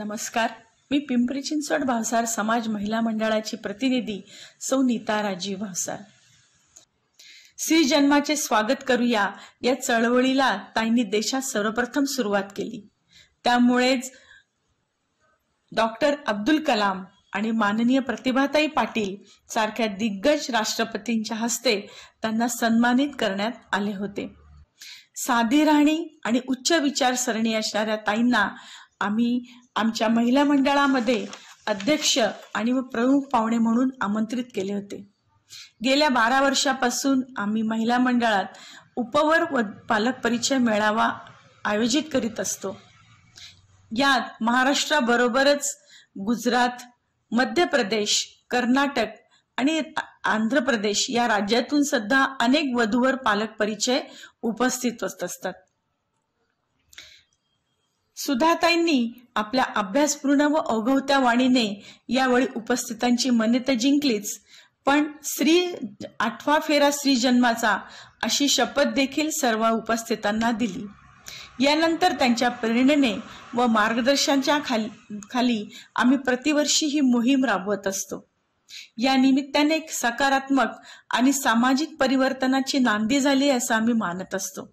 नमस्कार मी पिंपरी चिंचवड भावसार समाज महिला मंडळाची प्रतिनिधी सौ नीता राजीव भावसार श्री जन्माचे स्वागत करूया या चळवळीला ताईंनी देशात सर्वप्रथम सुरुवात केली त्यामुळेच डॉक्टर अब्दुल कलाम आणि माननीय प्रतिभाताई पाटील सारख्या दिग्गज राष्ट्रपतींच्या हस्ते त्यांना सन्मानित करण्यात आले होते साधी राहणी आणि उच्च विचारसरणी असणाऱ्या ताईंना आम्ही आमच्या महिला मंडळामध्ये अध्यक्ष आणि प्रमुख पाहुणे म्हणून आमंत्रित केले होते गेल्या बारा वर्षापासून आम्ही महिला मंडळात उपवर व पालक परिचय मेळावा आयोजित करीत असतो यात महाराष्ट्राबरोबरच गुजरात मध्य प्रदेश कर्नाटक आणि आंध्र प्रदेश या राज्यातून सुद्धा अनेक वधूवर पालक परिचय उपस्थित असतात सुधाताईंनी आपल्या अभ्यासपूर्ण व अवघवत्या वाणीने यावेळी उपस्थितांची मने तर जिंकलीच पण श्री आठवा फेरा श्री जन्माचा अशी शपथ देखील सर्व उपस्थितांना दिली यानंतर त्यांच्या प्रेरणेने व मार्गदर्शनच्या खाली खाली आम्ही प्रतिवर्षी ही मोहीम राबवत असतो या निमित्ताने सकारात्मक आणि सामाजिक परिवर्तनाची नांदी झाली असं आम्ही मानत असतो